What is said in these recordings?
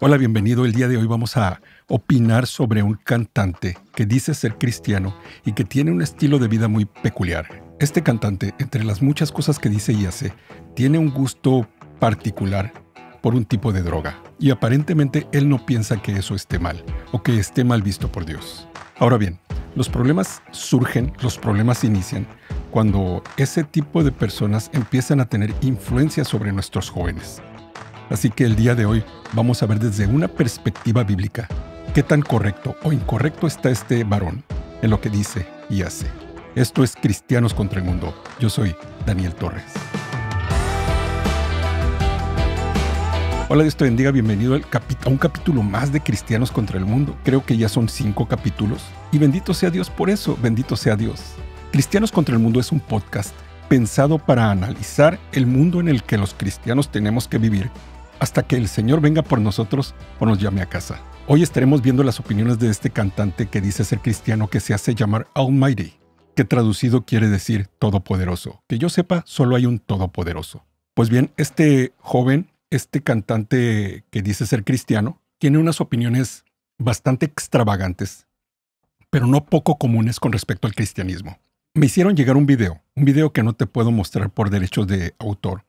Hola, bienvenido. El día de hoy vamos a opinar sobre un cantante que dice ser cristiano y que tiene un estilo de vida muy peculiar. Este cantante, entre las muchas cosas que dice y hace, tiene un gusto particular por un tipo de droga y aparentemente él no piensa que eso esté mal o que esté mal visto por Dios. Ahora bien, los problemas surgen, los problemas inician cuando ese tipo de personas empiezan a tener influencia sobre nuestros jóvenes. Así que el día de hoy vamos a ver desde una perspectiva bíblica qué tan correcto o incorrecto está este varón en lo que dice y hace. Esto es Cristianos contra el Mundo. Yo soy Daniel Torres. Hola, Dios te bendiga, bienvenido a un capítulo más de Cristianos contra el Mundo. Creo que ya son cinco capítulos y bendito sea Dios por eso, bendito sea Dios. Cristianos contra el Mundo es un podcast pensado para analizar el mundo en el que los cristianos tenemos que vivir hasta que el Señor venga por nosotros o nos llame a casa. Hoy estaremos viendo las opiniones de este cantante que dice ser cristiano que se hace llamar Almighty, que traducido quiere decir todopoderoso. Que yo sepa, solo hay un todopoderoso. Pues bien, este joven, este cantante que dice ser cristiano, tiene unas opiniones bastante extravagantes, pero no poco comunes con respecto al cristianismo. Me hicieron llegar un video, un video que no te puedo mostrar por derechos de autor,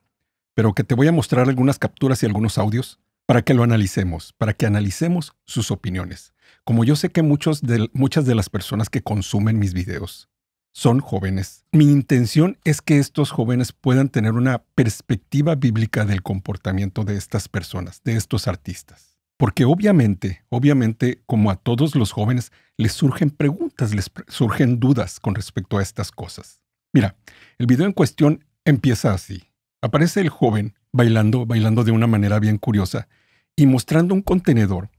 pero que te voy a mostrar algunas capturas y algunos audios para que lo analicemos, para que analicemos sus opiniones. Como yo sé que muchos muchas de las personas que consumen mis videos son jóvenes, mi intención es que estos jóvenes puedan tener una perspectiva bíblica del comportamiento de estas personas, de estos artistas. Porque obviamente, obviamente, como a todos los jóvenes, les surgen preguntas, les surgen dudas con respecto a estas cosas. Mira, el video en cuestión empieza así aparece el joven bailando, bailando de una manera bien curiosa y mostrando un contenedor,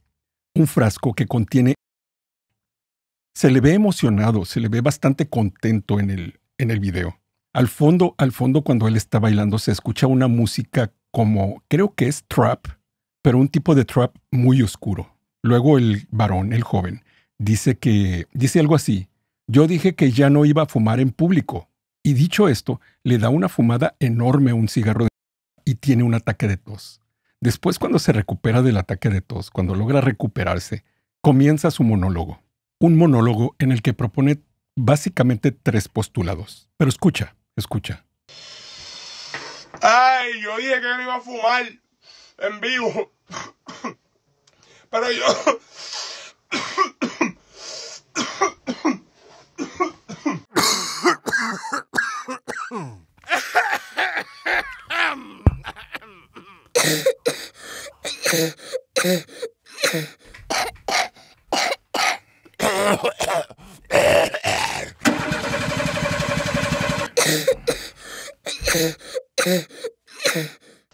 un frasco que contiene... Se le ve emocionado, se le ve bastante contento en el, en el video. Al fondo, al fondo cuando él está bailando se escucha una música como, creo que es trap, pero un tipo de trap muy oscuro. Luego el varón, el joven, dice que, dice algo así, yo dije que ya no iba a fumar en público, y dicho esto, le da una fumada enorme a un cigarro de y tiene un ataque de tos. Después, cuando se recupera del ataque de tos, cuando logra recuperarse, comienza su monólogo. Un monólogo en el que propone básicamente tres postulados. Pero escucha, escucha. Ay, yo dije que no iba a fumar en vivo. Pero yo...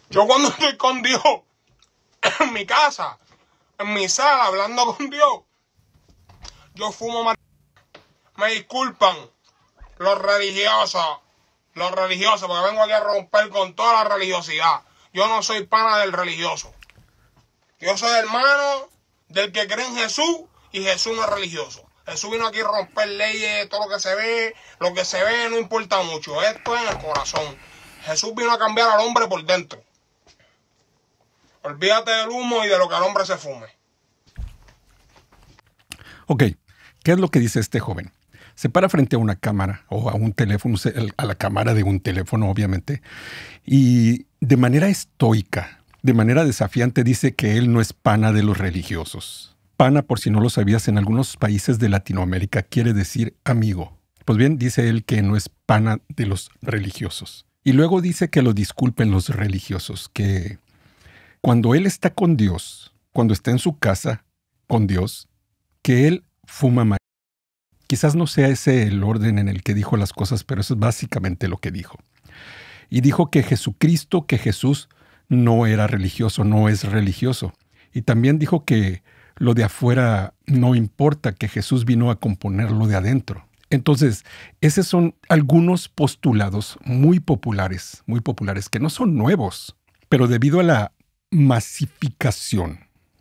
Yo cuando estoy con Dios, en mi casa, en mi sala, hablando con Dios, yo fumo Me disculpan los religiosos los religiosos, porque vengo aquí a romper con toda la religiosidad. Yo no soy pana del religioso. Yo soy hermano del que cree en Jesús y Jesús no es religioso. Jesús vino aquí a romper leyes, todo lo que se ve, lo que se ve no importa mucho. Esto es en el corazón. Jesús vino a cambiar al hombre por dentro. Olvídate del humo y de lo que al hombre se fume. Ok, ¿qué es lo que dice este joven? se para frente a una cámara o a un teléfono, a la cámara de un teléfono, obviamente, y de manera estoica, de manera desafiante, dice que él no es pana de los religiosos. Pana, por si no lo sabías, en algunos países de Latinoamérica quiere decir amigo. Pues bien, dice él que no es pana de los religiosos. Y luego dice que lo disculpen los religiosos, que cuando él está con Dios, cuando está en su casa con Dios, que él fuma Quizás no sea ese el orden en el que dijo las cosas, pero eso es básicamente lo que dijo. Y dijo que Jesucristo, que Jesús no era religioso, no es religioso. Y también dijo que lo de afuera no importa, que Jesús vino a componer lo de adentro. Entonces, esos son algunos postulados muy populares, muy populares, que no son nuevos, pero debido a la masificación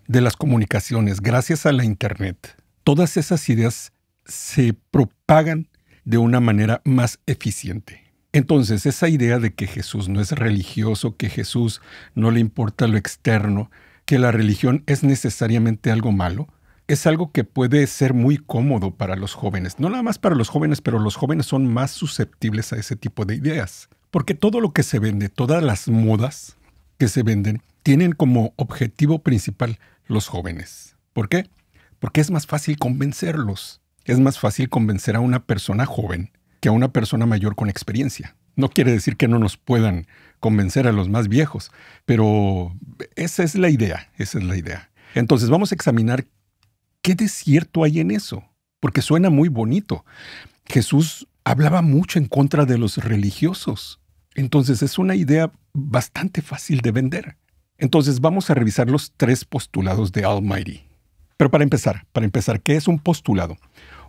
de las comunicaciones gracias a la Internet, todas esas ideas se propagan de una manera más eficiente. Entonces, esa idea de que Jesús no es religioso, que Jesús no le importa lo externo, que la religión es necesariamente algo malo, es algo que puede ser muy cómodo para los jóvenes. No nada más para los jóvenes, pero los jóvenes son más susceptibles a ese tipo de ideas. Porque todo lo que se vende, todas las modas que se venden, tienen como objetivo principal los jóvenes. ¿Por qué? Porque es más fácil convencerlos es más fácil convencer a una persona joven que a una persona mayor con experiencia. No quiere decir que no nos puedan convencer a los más viejos, pero esa es la idea, esa es la idea. Entonces vamos a examinar qué desierto hay en eso, porque suena muy bonito. Jesús hablaba mucho en contra de los religiosos, entonces es una idea bastante fácil de vender. Entonces vamos a revisar los tres postulados de Almighty. Pero para empezar, para empezar, ¿qué es un postulado?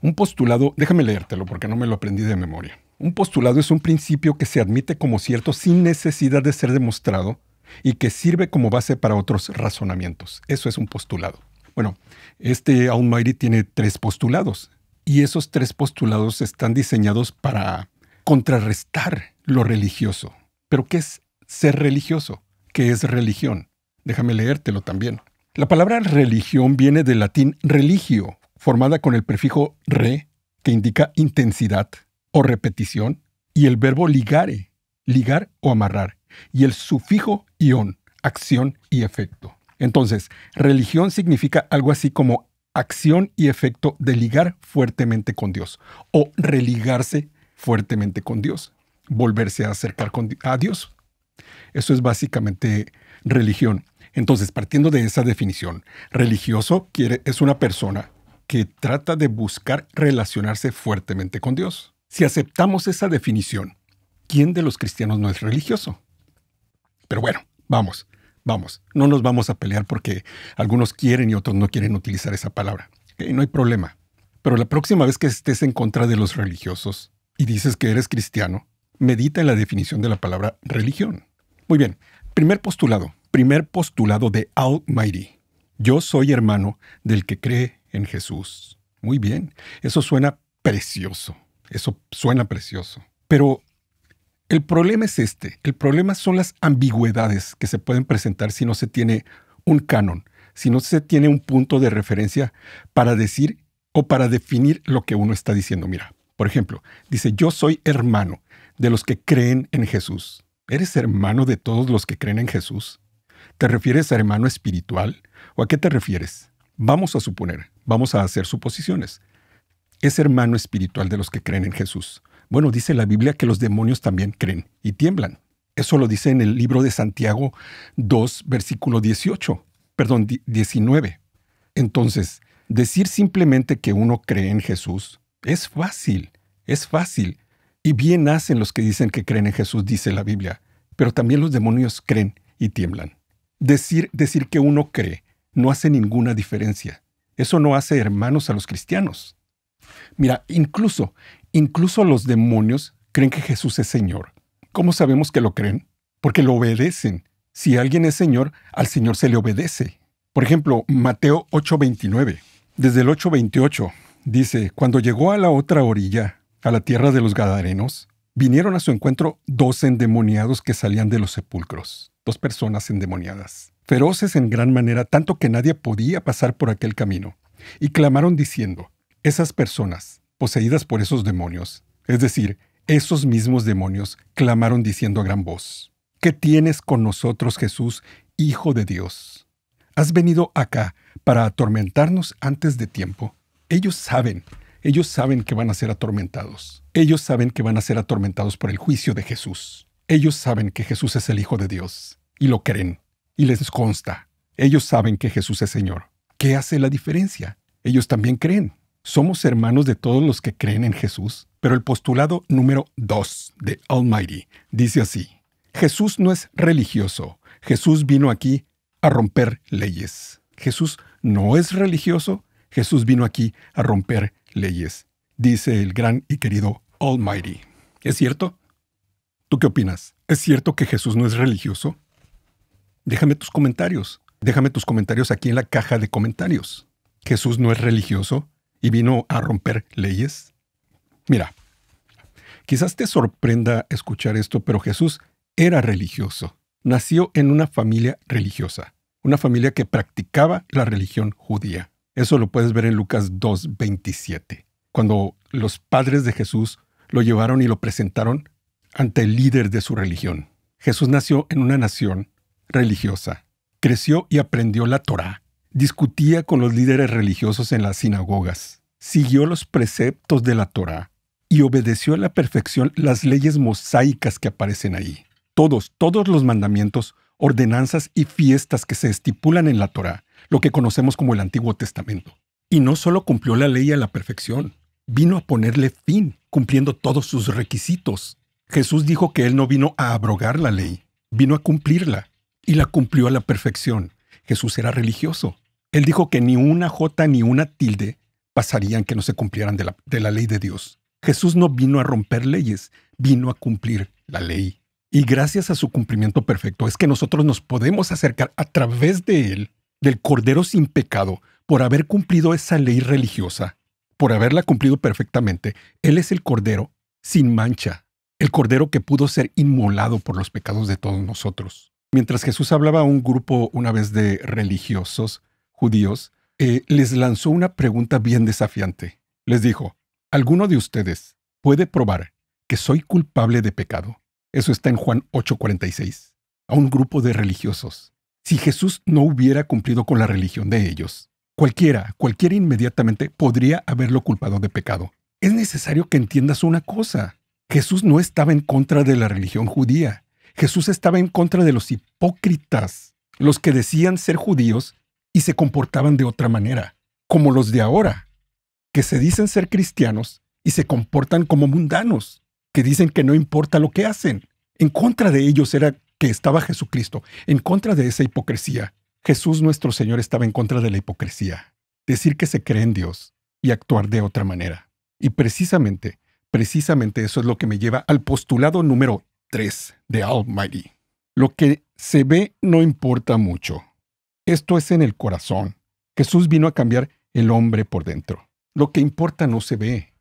Un postulado, déjame leértelo porque no me lo aprendí de memoria. Un postulado es un principio que se admite como cierto sin necesidad de ser demostrado y que sirve como base para otros razonamientos. Eso es un postulado. Bueno, este Almighty tiene tres postulados y esos tres postulados están diseñados para contrarrestar lo religioso. Pero ¿qué es ser religioso? ¿Qué es religión? Déjame leértelo también. La palabra religión viene del latín religio, formada con el prefijo re, que indica intensidad o repetición, y el verbo ligare, ligar o amarrar, y el sufijo ion, acción y efecto. Entonces, religión significa algo así como acción y efecto de ligar fuertemente con Dios o religarse fuertemente con Dios, volverse a acercar a Dios. Eso es básicamente religión. Entonces, partiendo de esa definición, religioso es una persona que trata de buscar relacionarse fuertemente con Dios. Si aceptamos esa definición, ¿quién de los cristianos no es religioso? Pero bueno, vamos, vamos, no nos vamos a pelear porque algunos quieren y otros no quieren utilizar esa palabra. no hay problema. Pero la próxima vez que estés en contra de los religiosos y dices que eres cristiano, medita en la definición de la palabra religión. Muy bien, primer postulado, primer postulado de Almighty. Yo soy hermano del que cree en Jesús. Muy bien, eso suena precioso, eso suena precioso. Pero el problema es este, el problema son las ambigüedades que se pueden presentar si no se tiene un canon, si no se tiene un punto de referencia para decir o para definir lo que uno está diciendo. Mira, por ejemplo, dice, yo soy hermano de los que creen en Jesús. ¿Eres hermano de todos los que creen en Jesús? ¿Te refieres a hermano espiritual? ¿O a qué te refieres? Vamos a suponer, vamos a hacer suposiciones. Es hermano espiritual de los que creen en Jesús. Bueno, dice la Biblia que los demonios también creen y tiemblan. Eso lo dice en el libro de Santiago 2, versículo 18, perdón, 19. Entonces, decir simplemente que uno cree en Jesús es fácil, es fácil. Y bien hacen los que dicen que creen en Jesús, dice la Biblia. Pero también los demonios creen y tiemblan. Decir, decir que uno cree no hace ninguna diferencia. Eso no hace hermanos a los cristianos. Mira, incluso, incluso los demonios creen que Jesús es Señor. ¿Cómo sabemos que lo creen? Porque lo obedecen. Si alguien es Señor, al Señor se le obedece. Por ejemplo, Mateo 8:29. Desde el 8:28 dice, cuando llegó a la otra orilla, a la tierra de los Gadarenos, vinieron a su encuentro dos endemoniados que salían de los sepulcros dos personas endemoniadas, feroces en gran manera tanto que nadie podía pasar por aquel camino, y clamaron diciendo, esas personas, poseídas por esos demonios, es decir, esos mismos demonios, clamaron diciendo a gran voz, ¿qué tienes con nosotros, Jesús, Hijo de Dios? Has venido acá para atormentarnos antes de tiempo. Ellos saben, ellos saben que van a ser atormentados. Ellos saben que van a ser atormentados por el juicio de Jesús. Ellos saben que Jesús es el Hijo de Dios, y lo creen, y les consta. Ellos saben que Jesús es Señor. ¿Qué hace la diferencia? Ellos también creen. Somos hermanos de todos los que creen en Jesús, pero el postulado número 2 de Almighty dice así, Jesús no es religioso, Jesús vino aquí a romper leyes. Jesús no es religioso, Jesús vino aquí a romper leyes, dice el gran y querido Almighty. ¿Es cierto? ¿Tú qué opinas? ¿Es cierto que Jesús no es religioso? Déjame tus comentarios. Déjame tus comentarios aquí en la caja de comentarios. ¿Jesús no es religioso y vino a romper leyes? Mira, quizás te sorprenda escuchar esto, pero Jesús era religioso. Nació en una familia religiosa, una familia que practicaba la religión judía. Eso lo puedes ver en Lucas 2.27, cuando los padres de Jesús lo llevaron y lo presentaron ante el líder de su religión. Jesús nació en una nación religiosa, creció y aprendió la Torá, discutía con los líderes religiosos en las sinagogas, siguió los preceptos de la Torá y obedeció a la perfección las leyes mosaicas que aparecen ahí. Todos, todos los mandamientos, ordenanzas y fiestas que se estipulan en la Torá, lo que conocemos como el Antiguo Testamento. Y no solo cumplió la ley a la perfección, vino a ponerle fin, cumpliendo todos sus requisitos. Jesús dijo que Él no vino a abrogar la ley, vino a cumplirla y la cumplió a la perfección. Jesús era religioso. Él dijo que ni una jota ni una tilde pasarían que no se cumplieran de la, de la ley de Dios. Jesús no vino a romper leyes, vino a cumplir la ley. Y gracias a su cumplimiento perfecto es que nosotros nos podemos acercar a través de él, del Cordero sin pecado, por haber cumplido esa ley religiosa, por haberla cumplido perfectamente. Él es el Cordero sin mancha, el Cordero que pudo ser inmolado por los pecados de todos nosotros. Mientras Jesús hablaba a un grupo una vez de religiosos judíos, eh, les lanzó una pregunta bien desafiante. Les dijo, ¿alguno de ustedes puede probar que soy culpable de pecado? Eso está en Juan 8:46, a un grupo de religiosos. Si Jesús no hubiera cumplido con la religión de ellos, cualquiera, cualquiera inmediatamente podría haberlo culpado de pecado. Es necesario que entiendas una cosa. Jesús no estaba en contra de la religión judía. Jesús estaba en contra de los hipócritas, los que decían ser judíos y se comportaban de otra manera, como los de ahora, que se dicen ser cristianos y se comportan como mundanos, que dicen que no importa lo que hacen. En contra de ellos era que estaba Jesucristo, en contra de esa hipocresía. Jesús nuestro Señor estaba en contra de la hipocresía, decir que se cree en Dios y actuar de otra manera. Y precisamente Precisamente eso es lo que me lleva al postulado número 3 de Almighty. Lo que se ve no importa mucho. Esto es en el corazón. Jesús vino a cambiar el hombre por dentro. Lo que importa no se ve.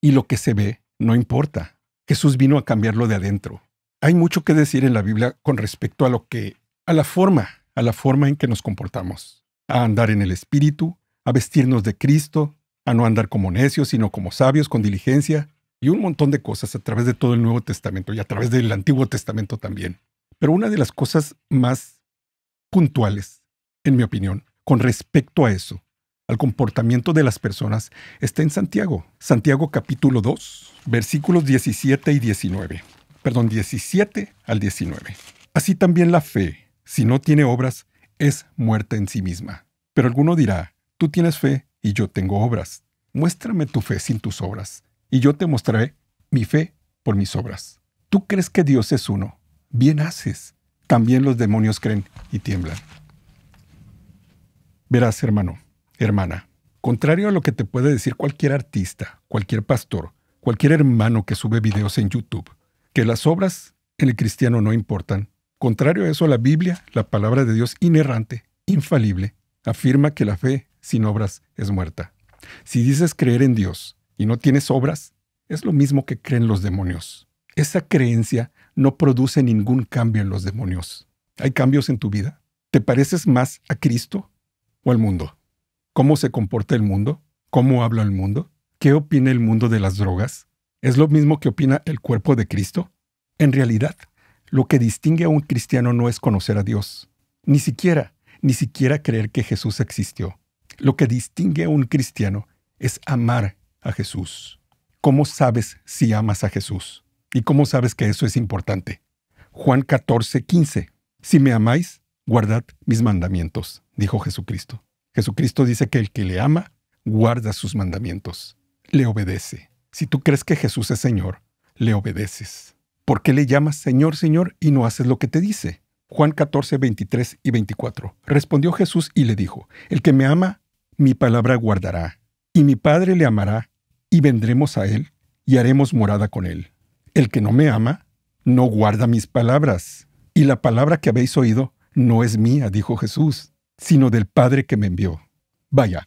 Y lo que se ve no importa. Jesús vino a cambiarlo de adentro. Hay mucho que decir en la Biblia con respecto a lo que, a la forma, a la forma en que nos comportamos, a andar en el Espíritu, a vestirnos de Cristo, a no andar como necios, sino como sabios, con diligencia, y un montón de cosas a través de todo el Nuevo Testamento y a través del Antiguo Testamento también. Pero una de las cosas más puntuales, en mi opinión, con respecto a eso, al comportamiento de las personas, está en Santiago. Santiago capítulo 2, versículos 17 y 19. Perdón, 17 al 19. Así también la fe, si no tiene obras, es muerta en sí misma. Pero alguno dirá, tú tienes fe y yo tengo obras. Muéstrame tu fe sin tus obras, y yo te mostraré mi fe por mis obras. Tú crees que Dios es uno. Bien haces. También los demonios creen y tiemblan. Verás, hermano, hermana, contrario a lo que te puede decir cualquier artista, cualquier pastor, cualquier hermano que sube videos en YouTube, que las obras en el cristiano no importan. Contrario a eso, la Biblia, la palabra de Dios inerrante, infalible, afirma que la fe sin obras es muerta. Si dices creer en Dios, y no tienes obras, es lo mismo que creen los demonios. Esa creencia no produce ningún cambio en los demonios. ¿Hay cambios en tu vida? ¿Te pareces más a Cristo o al mundo? ¿Cómo se comporta el mundo? ¿Cómo habla el mundo? ¿Qué opina el mundo de las drogas? ¿Es lo mismo que opina el cuerpo de Cristo? En realidad, lo que distingue a un cristiano no es conocer a Dios, ni siquiera, ni siquiera creer que Jesús existió. Lo que distingue a un cristiano es amar a Jesús? ¿Cómo sabes si amas a Jesús? ¿Y cómo sabes que eso es importante? Juan 14, 15. Si me amáis, guardad mis mandamientos, dijo Jesucristo. Jesucristo dice que el que le ama, guarda sus mandamientos, le obedece. Si tú crees que Jesús es Señor, le obedeces. ¿Por qué le llamas Señor, Señor y no haces lo que te dice? Juan 14, 23 y 24. Respondió Jesús y le dijo, El que me ama, mi palabra guardará, y mi Padre le amará, y vendremos a él y haremos morada con él. El que no me ama, no guarda mis palabras. Y la palabra que habéis oído no es mía, dijo Jesús, sino del Padre que me envió. Vaya,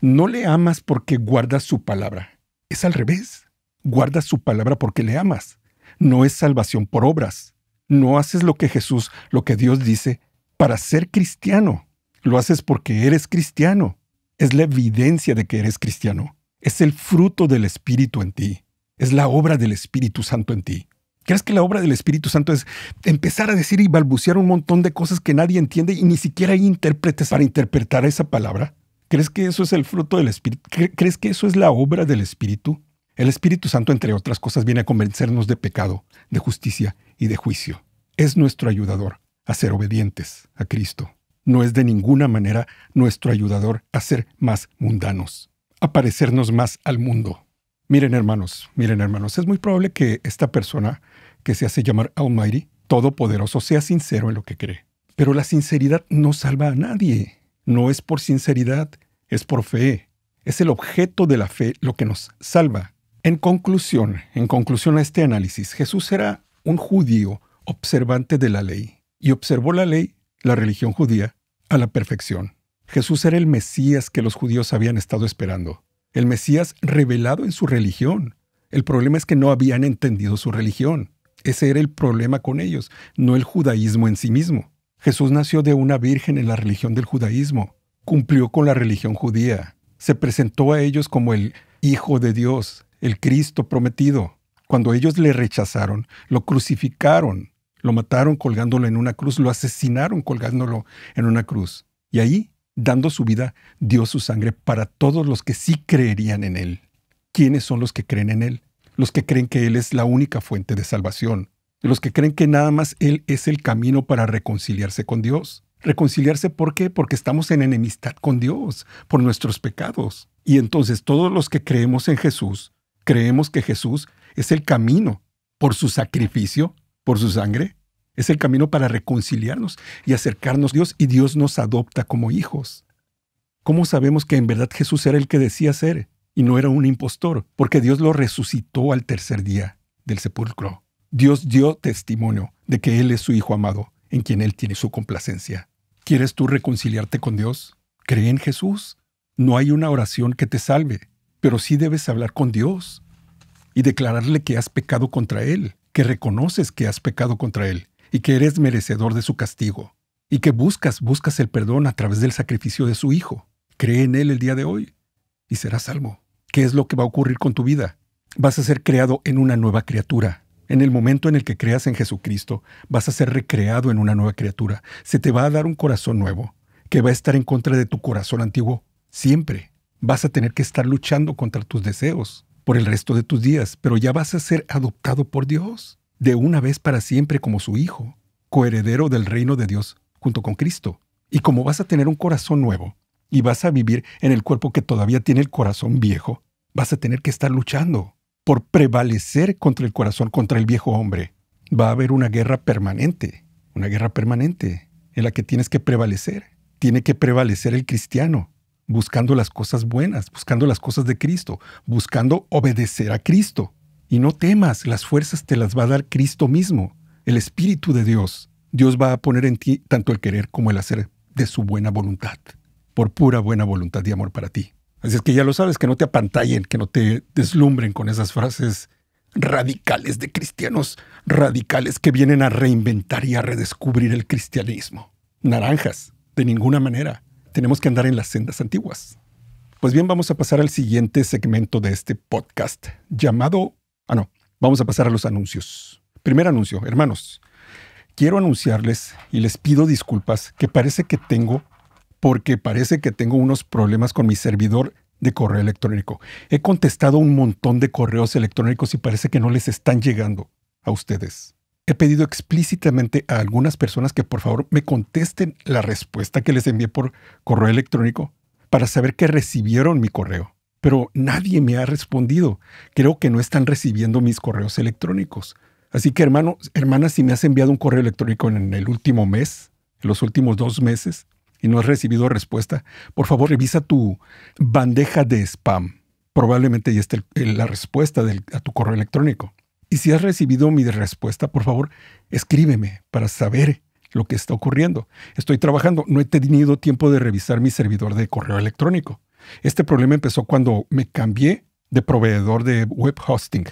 no le amas porque guardas su palabra. Es al revés. Guardas su palabra porque le amas. No es salvación por obras. No haces lo que Jesús, lo que Dios dice, para ser cristiano. Lo haces porque eres cristiano. Es la evidencia de que eres cristiano es el fruto del Espíritu en ti, es la obra del Espíritu Santo en ti. ¿Crees que la obra del Espíritu Santo es empezar a decir y balbucear un montón de cosas que nadie entiende y ni siquiera hay intérpretes para interpretar esa palabra? ¿Crees que eso es el fruto del Espíritu? ¿Crees que eso es la obra del Espíritu? El Espíritu Santo, entre otras cosas, viene a convencernos de pecado, de justicia y de juicio. Es nuestro ayudador a ser obedientes a Cristo. No es de ninguna manera nuestro ayudador a ser más mundanos. Aparecernos más al mundo. Miren hermanos, miren hermanos, es muy probable que esta persona que se hace llamar Almighty, Todopoderoso, sea sincero en lo que cree. Pero la sinceridad no salva a nadie. No es por sinceridad, es por fe. Es el objeto de la fe lo que nos salva. En conclusión, en conclusión a este análisis, Jesús era un judío observante de la ley y observó la ley, la religión judía, a la perfección. Jesús era el Mesías que los judíos habían estado esperando, el Mesías revelado en su religión. El problema es que no habían entendido su religión. Ese era el problema con ellos, no el judaísmo en sí mismo. Jesús nació de una virgen en la religión del judaísmo, cumplió con la religión judía, se presentó a ellos como el Hijo de Dios, el Cristo prometido. Cuando ellos le rechazaron, lo crucificaron, lo mataron colgándolo en una cruz, lo asesinaron colgándolo en una cruz. Y ahí dando su vida, dio su sangre para todos los que sí creerían en Él. ¿Quiénes son los que creen en Él? Los que creen que Él es la única fuente de salvación. Los que creen que nada más Él es el camino para reconciliarse con Dios. Reconciliarse, ¿por qué? Porque estamos en enemistad con Dios por nuestros pecados. Y entonces todos los que creemos en Jesús, creemos que Jesús es el camino por su sacrificio, por su sangre, es el camino para reconciliarnos y acercarnos a Dios y Dios nos adopta como hijos. ¿Cómo sabemos que en verdad Jesús era el que decía ser y no era un impostor? Porque Dios lo resucitó al tercer día del sepulcro. Dios dio testimonio de que Él es su Hijo amado, en quien Él tiene su complacencia. ¿Quieres tú reconciliarte con Dios? Cree en Jesús. No hay una oración que te salve, pero sí debes hablar con Dios y declararle que has pecado contra Él, que reconoces que has pecado contra Él y que eres merecedor de su castigo, y que buscas, buscas el perdón a través del sacrificio de su Hijo. Cree en Él el día de hoy y serás salvo. ¿Qué es lo que va a ocurrir con tu vida? Vas a ser creado en una nueva criatura. En el momento en el que creas en Jesucristo, vas a ser recreado en una nueva criatura. Se te va a dar un corazón nuevo, que va a estar en contra de tu corazón antiguo siempre. Vas a tener que estar luchando contra tus deseos por el resto de tus días, pero ya vas a ser adoptado por Dios de una vez para siempre como su hijo, coheredero del reino de Dios junto con Cristo. Y como vas a tener un corazón nuevo y vas a vivir en el cuerpo que todavía tiene el corazón viejo, vas a tener que estar luchando por prevalecer contra el corazón, contra el viejo hombre. Va a haber una guerra permanente, una guerra permanente en la que tienes que prevalecer. Tiene que prevalecer el cristiano, buscando las cosas buenas, buscando las cosas de Cristo, buscando obedecer a Cristo. Y no temas, las fuerzas te las va a dar Cristo mismo, el Espíritu de Dios. Dios va a poner en ti tanto el querer como el hacer de su buena voluntad, por pura buena voluntad y amor para ti. Así es que ya lo sabes, que no te apantallen, que no te deslumbren con esas frases radicales de cristianos radicales que vienen a reinventar y a redescubrir el cristianismo. Naranjas, de ninguna manera. Tenemos que andar en las sendas antiguas. Pues bien, vamos a pasar al siguiente segmento de este podcast llamado Ah, no. Vamos a pasar a los anuncios. Primer anuncio, hermanos. Quiero anunciarles y les pido disculpas que parece que tengo, porque parece que tengo unos problemas con mi servidor de correo electrónico. He contestado un montón de correos electrónicos y parece que no les están llegando a ustedes. He pedido explícitamente a algunas personas que por favor me contesten la respuesta que les envié por correo electrónico para saber que recibieron mi correo pero nadie me ha respondido. Creo que no están recibiendo mis correos electrónicos. Así que, hermano, hermana, si me has enviado un correo electrónico en el último mes, en los últimos dos meses, y no has recibido respuesta, por favor revisa tu bandeja de spam. Probablemente ya esté la respuesta a tu correo electrónico. Y si has recibido mi respuesta, por favor, escríbeme para saber lo que está ocurriendo. Estoy trabajando, no he tenido tiempo de revisar mi servidor de correo electrónico. Este problema empezó cuando me cambié de proveedor de web hosting,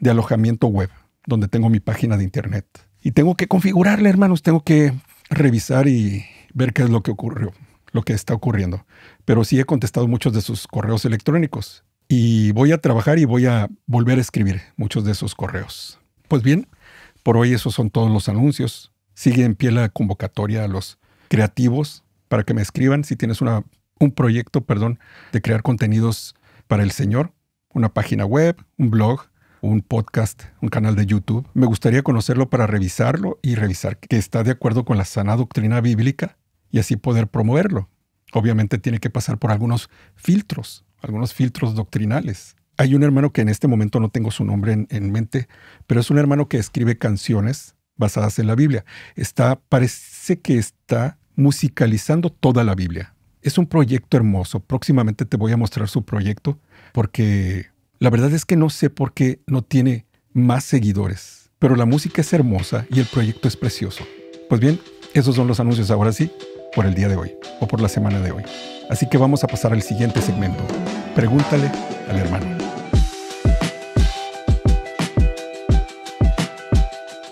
de alojamiento web, donde tengo mi página de internet. Y tengo que configurarle, hermanos, tengo que revisar y ver qué es lo que ocurrió, lo que está ocurriendo. Pero sí he contestado muchos de sus correos electrónicos y voy a trabajar y voy a volver a escribir muchos de esos correos. Pues bien, por hoy esos son todos los anuncios. Sigue en pie la convocatoria a los creativos para que me escriban si tienes una un proyecto, perdón, de crear contenidos para el Señor, una página web, un blog, un podcast, un canal de YouTube. Me gustaría conocerlo para revisarlo y revisar que está de acuerdo con la sana doctrina bíblica y así poder promoverlo. Obviamente tiene que pasar por algunos filtros, algunos filtros doctrinales. Hay un hermano que en este momento no tengo su nombre en, mente, pero es un hermano que escribe canciones basadas en la Biblia. Está, parece que está musicalizando toda la Biblia. Es un proyecto hermoso. Próximamente te voy a mostrar su proyecto porque la verdad es que no sé por qué no tiene más seguidores. Pero la música es hermosa y el proyecto es precioso. Pues bien, esos son los anuncios ahora sí por el día de hoy o por la semana de hoy. Así que vamos a pasar al siguiente segmento. Pregúntale al hermano.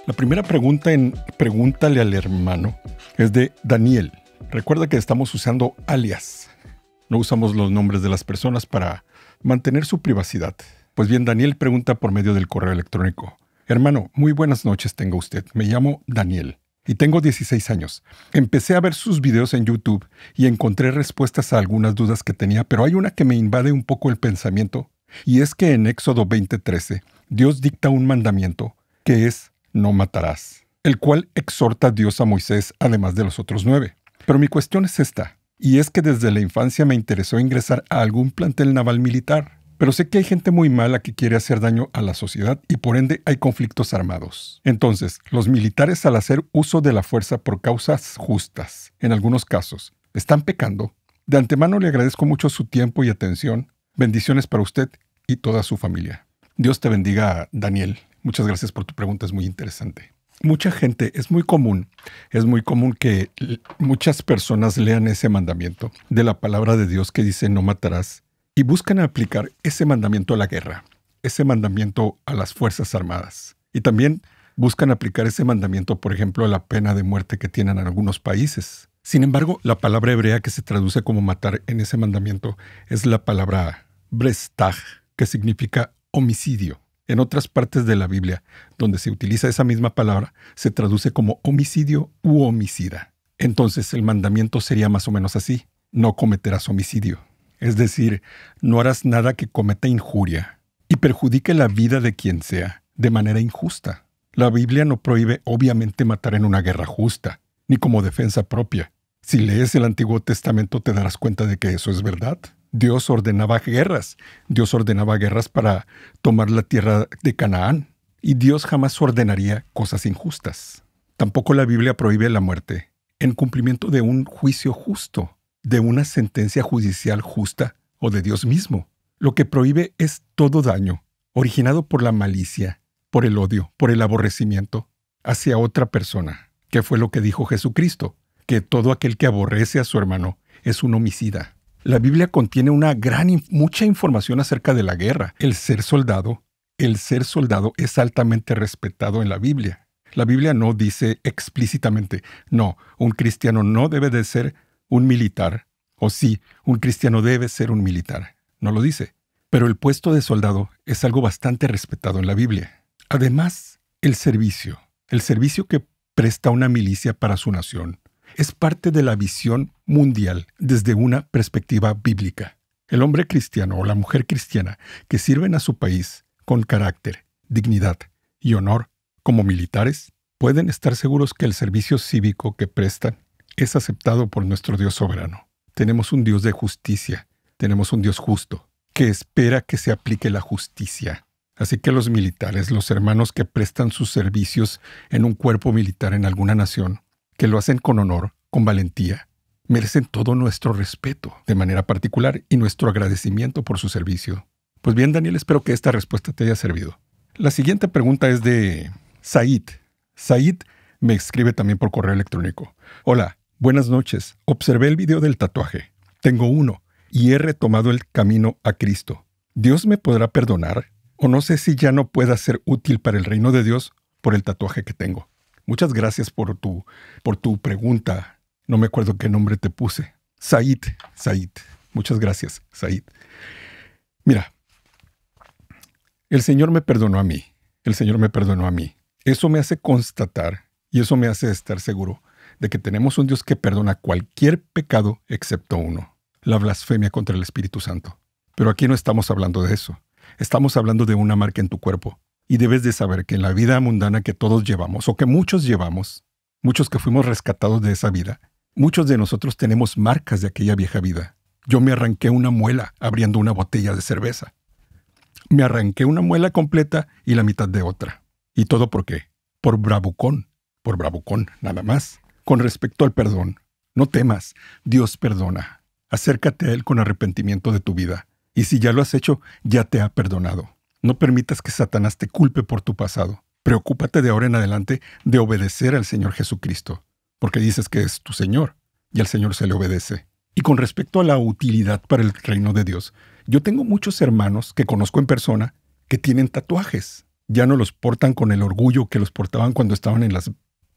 La primera pregunta en Pregúntale al hermano es de Daniel. Recuerda que estamos usando alias. No usamos los nombres de las personas para mantener su privacidad. Pues bien, Daniel pregunta por medio del correo electrónico. Hermano, muy buenas noches tenga usted. Me llamo Daniel y tengo 16 años. Empecé a ver sus videos en YouTube y encontré respuestas a algunas dudas que tenía, pero hay una que me invade un poco el pensamiento y es que en Éxodo 20:13 Dios dicta un mandamiento que es no matarás, el cual exhorta a Dios a Moisés además de los otros nueve. Pero mi cuestión es esta, y es que desde la infancia me interesó ingresar a algún plantel naval militar. Pero sé que hay gente muy mala que quiere hacer daño a la sociedad y por ende hay conflictos armados. Entonces, los militares al hacer uso de la fuerza por causas justas, en algunos casos, están pecando. De antemano le agradezco mucho su tiempo y atención. Bendiciones para usted y toda su familia. Dios te bendiga, Daniel. Muchas gracias por tu pregunta, es muy interesante mucha gente, es muy común, es muy común que muchas personas lean ese mandamiento de la palabra de Dios que dice no matarás y buscan aplicar ese mandamiento a la guerra, ese mandamiento a las Fuerzas Armadas. Y también buscan aplicar ese mandamiento, por ejemplo, a la pena de muerte que tienen en algunos países. Sin embargo, la palabra hebrea que se traduce como matar en ese mandamiento es la palabra brestag, que significa homicidio. En otras partes de la Biblia, donde se utiliza esa misma palabra, se traduce como homicidio u homicida. Entonces el mandamiento sería más o menos así, no cometerás homicidio. Es decir, no harás nada que cometa injuria y perjudique la vida de quien sea de manera injusta. La Biblia no prohíbe obviamente matar en una guerra justa, ni como defensa propia. Si lees el Antiguo Testamento te darás cuenta de que eso es verdad. Dios ordenaba guerras. Dios ordenaba guerras para tomar la tierra de Canaán. Y Dios jamás ordenaría cosas injustas. Tampoco la Biblia prohíbe la muerte en cumplimiento de un juicio justo, de una sentencia judicial justa o de Dios mismo. Lo que prohíbe es todo daño, originado por la malicia, por el odio, por el aborrecimiento, hacia otra persona, que fue lo que dijo Jesucristo, que todo aquel que aborrece a su hermano es un homicida. La Biblia contiene una gran, mucha información acerca de la guerra. El ser soldado, el ser soldado es altamente respetado en la Biblia. La Biblia no dice explícitamente, no, un cristiano no debe de ser un militar, o sí, un cristiano debe ser un militar. No lo dice. Pero el puesto de soldado es algo bastante respetado en la Biblia. Además, el servicio, el servicio que presta una milicia para su nación, es parte de la visión mundial desde una perspectiva bíblica. El hombre cristiano o la mujer cristiana que sirven a su país con carácter, dignidad y honor como militares pueden estar seguros que el servicio cívico que prestan es aceptado por nuestro Dios soberano. Tenemos un Dios de justicia, tenemos un Dios justo, que espera que se aplique la justicia. Así que los militares, los hermanos que prestan sus servicios en un cuerpo militar en alguna nación, que lo hacen con honor, con valentía. Merecen todo nuestro respeto, de manera particular, y nuestro agradecimiento por su servicio. Pues bien, Daniel, espero que esta respuesta te haya servido. La siguiente pregunta es de Said. Said me escribe también por correo electrónico. Hola, buenas noches. Observé el video del tatuaje. Tengo uno y he retomado el camino a Cristo. ¿Dios me podrá perdonar? O no sé si ya no pueda ser útil para el reino de Dios por el tatuaje que tengo. Muchas gracias por tu, por tu pregunta. No me acuerdo qué nombre te puse. Said, Said. Muchas gracias, Said. Mira, el Señor me perdonó a mí. El Señor me perdonó a mí. Eso me hace constatar y eso me hace estar seguro de que tenemos un Dios que perdona cualquier pecado excepto uno, la blasfemia contra el Espíritu Santo. Pero aquí no estamos hablando de eso. Estamos hablando de una marca en tu cuerpo, y debes de saber que en la vida mundana que todos llevamos, o que muchos llevamos, muchos que fuimos rescatados de esa vida, muchos de nosotros tenemos marcas de aquella vieja vida. Yo me arranqué una muela abriendo una botella de cerveza. Me arranqué una muela completa y la mitad de otra. ¿Y todo por qué? Por bravucón, por bravucón, nada más. Con respecto al perdón, no temas, Dios perdona. Acércate a Él con arrepentimiento de tu vida. Y si ya lo has hecho, ya te ha perdonado. No permitas que Satanás te culpe por tu pasado. Preocúpate de ahora en adelante de obedecer al Señor Jesucristo, porque dices que es tu Señor y al Señor se le obedece. Y con respecto a la utilidad para el reino de Dios, yo tengo muchos hermanos que conozco en persona que tienen tatuajes. Ya no los portan con el orgullo que los portaban cuando estaban en las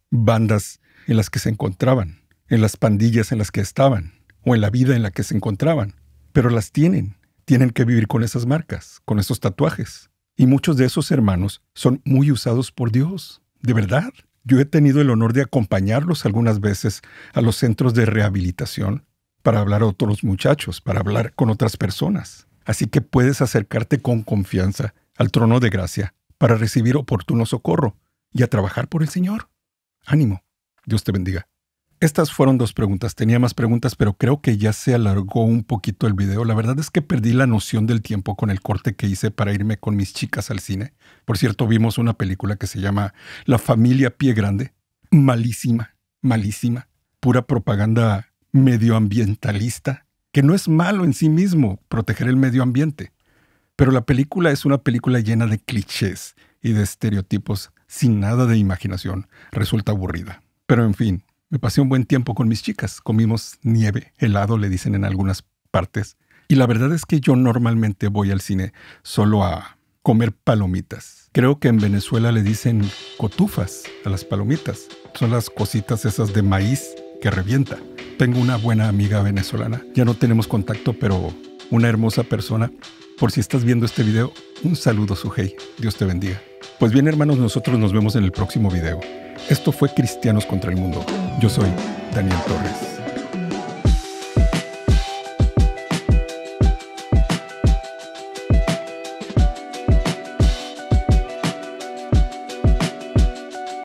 bandas en las que se encontraban, en las pandillas en las que estaban, o en la vida en la que se encontraban, pero las tienen tienen que vivir con esas marcas, con esos tatuajes. Y muchos de esos hermanos son muy usados por Dios, de verdad. Yo he tenido el honor de acompañarlos algunas veces a los centros de rehabilitación para hablar a otros muchachos, para hablar con otras personas. Así que puedes acercarte con confianza al trono de gracia para recibir oportuno socorro y a trabajar por el Señor. Ánimo. Dios te bendiga. Estas fueron dos preguntas. Tenía más preguntas, pero creo que ya se alargó un poquito el video. La verdad es que perdí la noción del tiempo con el corte que hice para irme con mis chicas al cine. Por cierto, vimos una película que se llama La familia Pie Grande. Malísima, malísima. Pura propaganda medioambientalista, que no es malo en sí mismo proteger el medio ambiente. Pero la película es una película llena de clichés y de estereotipos sin nada de imaginación. Resulta aburrida. Pero en fin, me pasé un buen tiempo con mis chicas. Comimos nieve, helado, le dicen en algunas partes. Y la verdad es que yo normalmente voy al cine solo a comer palomitas. Creo que en Venezuela le dicen cotufas a las palomitas. Son las cositas esas de maíz que revienta. Tengo una buena amiga venezolana. Ya no tenemos contacto, pero una hermosa persona por si estás viendo este video, un saludo Sujei. Dios te bendiga. Pues bien hermanos, nosotros nos vemos en el próximo video. Esto fue Cristianos contra el Mundo. Yo soy Daniel Torres.